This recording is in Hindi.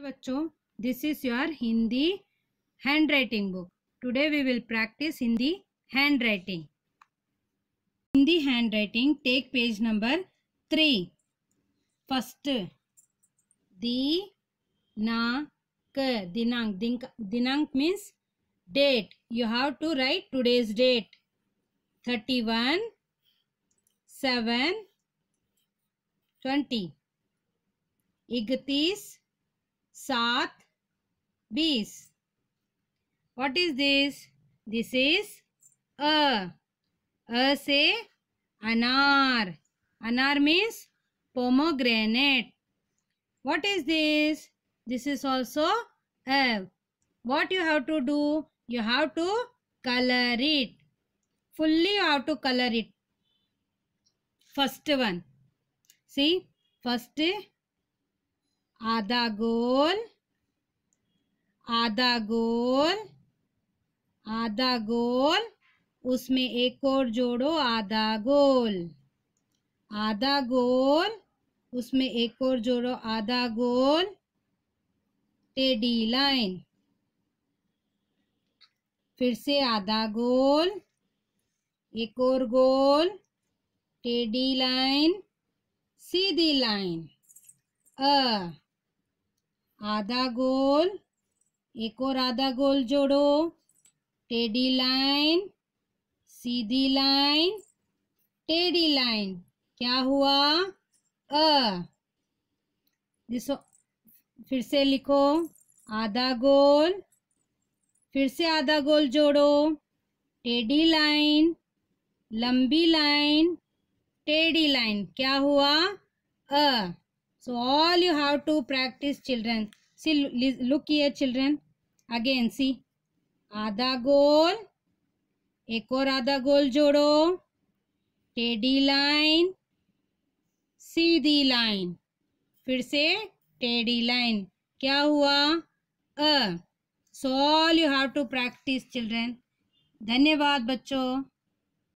तो बच्चों this is your Hindi handwriting book today we will practice Hindi handwriting Hindi handwriting take page number three first दी ना क दिनांक दिनांक means you have to write today's date thirty one seven twenty इकतीस सात बीस what is this this is a say अनार अनार means pomegranate what is this this is also a what you have to do you have to colour it fully you have to colour it first one C first आधा गोल आधा गोल आधा गोल उसमें एक और जोड़ो आधा गोल आधा गोल उसमें एक और जोड़ो आधा गोल टेडी लाइन फिर से आधा गोल एक और गोल टेडी लाइन सीधी लाइन अ आधा गोल एक और आधा गोल जोड़ो टेढ़ी लाइन सीधी लाइन टेढ़ी लाइन क्या हुआ अ जिसो फिर से लिखो आधा गोल फिर से आधा गोल जोड़ो टेढ़ी लाइन लंबी लाइन टेढ़ी लाइन क्या हुआ अ so all you have to practice children See, look here children. Again, see. आधा गोल एक और आधा गोल जोड़ो टेडी लाइन सीधी लाइन फिर से टेडी लाइन क्या हुआ अ so all you have to practice children धन्यवाद बच्चों